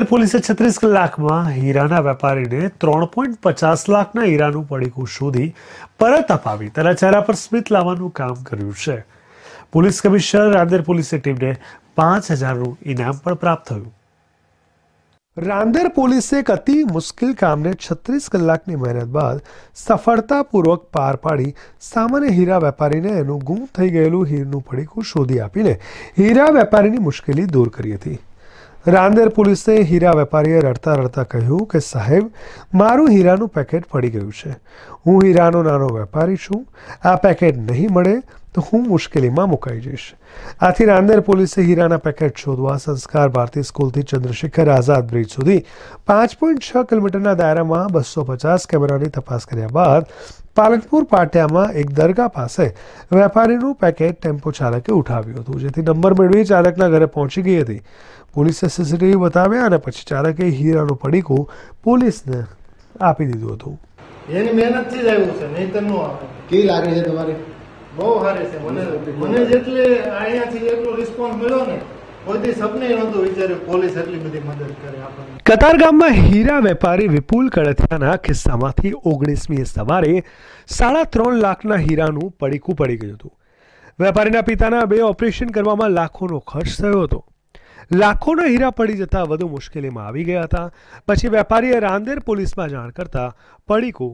નક્કર પોલીસે છત્રીસ કલાકમાં હીરાના વેપારીને ત્રણ પોઈન્ટ પચાસ લાખના હીરાનું પડીકું શોધી પરત અપાવી તેના ચહેરા પર સ્મિત લાવવાનું કામ કર્યું છે પોલીસ કમિશનર રાંદેર પોલીસની ટીમને પાંચ હજારનું ઇનામ પણ પ્રાપ્ત થયું રાંદેર પોલીસે એક અતિ મુશ્કેલ કામને છત્રીસ કલાકની મહેનત બાદ સફળતાપૂર્વક પાર પાડી સામાન્ય હીરા વેપારીને એનું ગુમ થઈ ગયેલું હીરનું પડીકું શોધી આપીને હીરા વેપારીની મુશ્કેલી દૂર કરી હતી રાંદેર પોલીસે હીરા વેપારીએ રડતા રડતા કહ્યું કે સાહેબ મારું હીરાનું પેકેટ પડી ગયું છે હું હીરાનો નાનો વેપારી છું આ પેકેટ નહીં મળે તો હું મુશ્કેલીમાં મુકાઈ જઈશ આથી રાંદેર પોલીસે હીરાના પેકેટ શોધવા સંસ્કાર ભારતી સ્કૂલથી ચંદ્રશેખર આઝાદ બ્રિજ સુધી પાંચ પોઈન્ટ છ કિલોમીટરના દાયરામાં બસો પચાસ કેમેરાની તપાસ કર્યા બાદ પાલનપુર પાટિયામાં એક દરગાહ પાસે વેપારીનું પેકેટ ટેમ્પો ચાલકે ઉઠાવ્યું હતું જેથી નંબર મેળવી ચાલકના ઘરે પહોંચી ગઈ હતી પોલીસે સીસીટીવી બતાવ્યા અને પછી ચાલકે હીરાનું પડીકું પોલીસને આપી દીધું હતું એની મહેનતથી જ આવ્યું છે નહીં તો કેવી લાગે છે તમારી મોહારે સહે મને જેટલે આયા થી એકલો રિસ્પોન્સ મળ્યો ને કોઈ દે સબને આવું વિચાર પોલીસ આટલી બધી મદદ કરે આપણને કતારગામ માં हीरा વેપારી વિપુલ કડતિયાના ખિસ્સામાંથી 19મી સવારે 3.5 લાખ ના हीरा નું પડીકુ પડી ગયું હતું વેપારી ના પિતા ના બે ઓપરેશન કરવામાં લાખો નો ખર્ચ થયો હતો લાખો નો हीरा પડી જતાં બધો મુશ્કેલી માં આવી ગયા હતા પછી વેપારી એ રામદેર પોલીસ માં જાન કરતા પડીકુ